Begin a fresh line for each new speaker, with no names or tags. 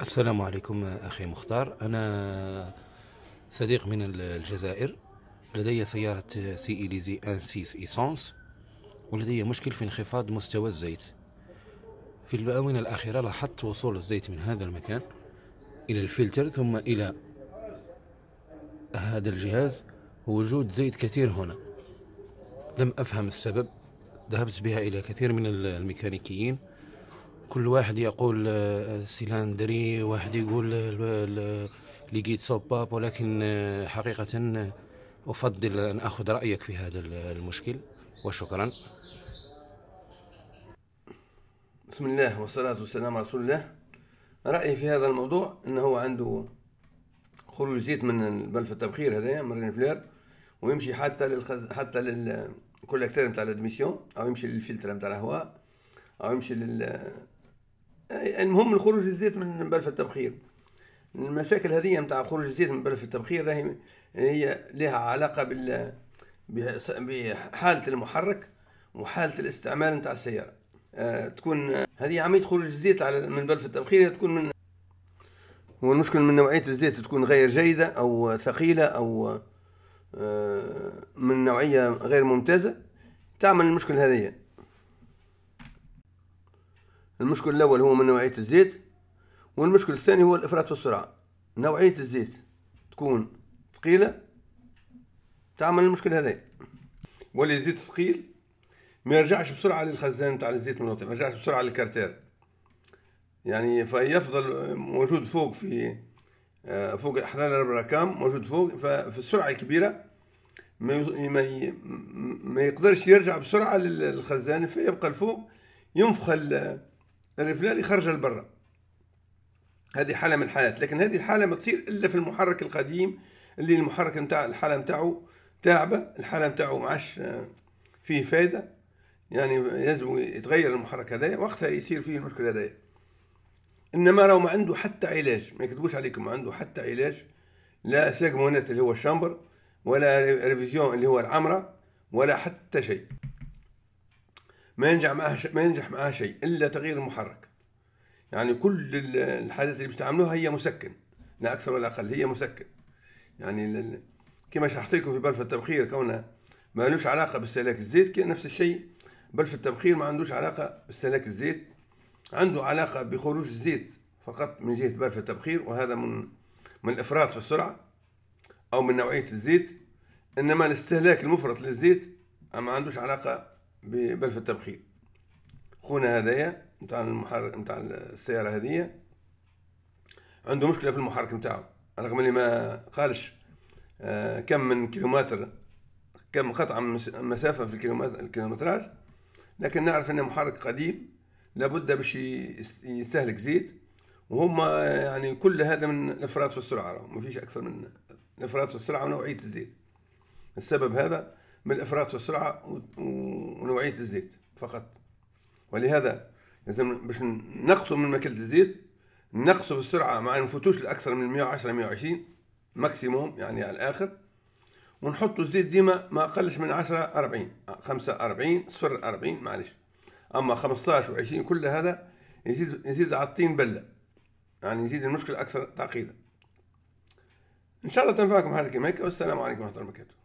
السلام عليكم أخي مختار أنا صديق من الجزائر لدي سيارة سي إليزي أن سيس إيسانس ولدي مشكل في انخفاض مستوى الزيت في الآونة الأخيرة لاحظت وصول الزيت من هذا المكان إلى الفلتر ثم إلى هذا الجهاز وجود زيت كثير هنا لم أفهم السبب ذهبت بها إلى كثير من الميكانيكيين كل واحد يقول آه، آه، سيلاندري واحد يقول آه، لقيت سوباب ولكن حقيقة أفضل أن أخذ رأيك في هذا المشكل وشكرا
بسم الله والصلاة والسلام على رسول الله رأيي في هذا الموضوع أنه هو عنده خروج زيت من بلف التبخير هذايا من رينفلير ويمشي حتى للخز... حتى للكولكتير نتاع الادميسيون او يمشي للفلتر نتاع الهواء او يمشي لل المهم الخروج الزيت من بلف التبخير المشاكل هذه نتاع خروج الزيت من بلف التبخير راهي هي لها علاقة بال بحالة المحرك وحالة الاستعمال نتاع السيارة آه، تكون هذه عملية خروج الزيت على من بلف التبخير تكون من هو المشكل من نوعية الزيت تكون غير جيدة أو ثقيلة أو آه، من نوعية غير ممتازة تعمل المشكل هذه المشكل الأول هو من نوعية الزيت والمشكل الثاني هو الإفراط في السرعة نوعية الزيت تكون ثقيلة تعمل المشكل هذا واللي الزيت ثقيل ما يرجعش بسرعة للخزان تاع الزيت من ما يرجعش بسرعة للكارتير يعني فيفضل موجود فوق في آه، فوق احلال الركام موجود فوق ففي السرعة الكبيرة ما ما يقدرش يرجع بسرعة للخزان فيبقى الفوق ينفخ الرفلالي خرج لبرا هذه حاله من الحالات لكن هذه الحاله ما تصير الا في المحرك القديم اللي المحرك نتاع الحاله نتاعو تعبه الحاله نتاعو ما عادش آه، فيه فايده يعني لازم يتغير المحرك هذايا وقتها يصير فيه المشكل هذايا انما راهو ما عنده حتى علاج ما يكتبوش عليكم ما عنده حتى علاج لا سيجمونات اللي هو الشامبر ولا ريفيزيون اللي هو العمره ولا حتى شيء ما ينجح معها ما ينجح معها شيء الا تغيير المحرك يعني كل الحاجات اللي بيستعملوها هي مسكن لا اكثر ولا اقل هي مسكن يعني كما شرحت لكم في بلف التبخير كونه ما لوش علاقه باستهلاك الزيت نفس الشيء بلف التبخير ما عندوش علاقه باستهلاك الزيت عنده علاقه بخروج الزيت فقط من جهه بلف التبخير وهذا من من الافراط في السرعه او من نوعيه الزيت انما الاستهلاك المفرط للزيت ما عندوش علاقه بلف التبخير خونا هذايا نتاع المحرك نتاع السياره هذيا عنده مشكله في المحرك نتاعو رغم اللي ما قالش آه، كم من كيلومتر كم قطعة من مسافة في الكيلومتراج لكن نعرف أن محرك قديم لابد باش يستهلك زيت وهما يعني كل هذا من الإفراط في السرعة ما فيش أكثر من الإفراط في السرعة ونوعية الزيت السبب هذا من الافراط والسرعه ونوعيه الزيت فقط ولهذا لازم باش نقصوا من مكلة الزيت نقصوا في السرعه ما نفوتوش لاكثر من 110 120 ماكسيموم يعني على الاخر ونحط الزيت ديما ما اقلش من 10 40 5 40 0 40 معلش اما 15 و20 كل هذا يزيد يزيد على الطين بله يعني يزيد المشكل اكثر تعقيدا ان شاء الله تنفعكم هذه الكيميكا والسلام عليكم ورحمه الله وبركاته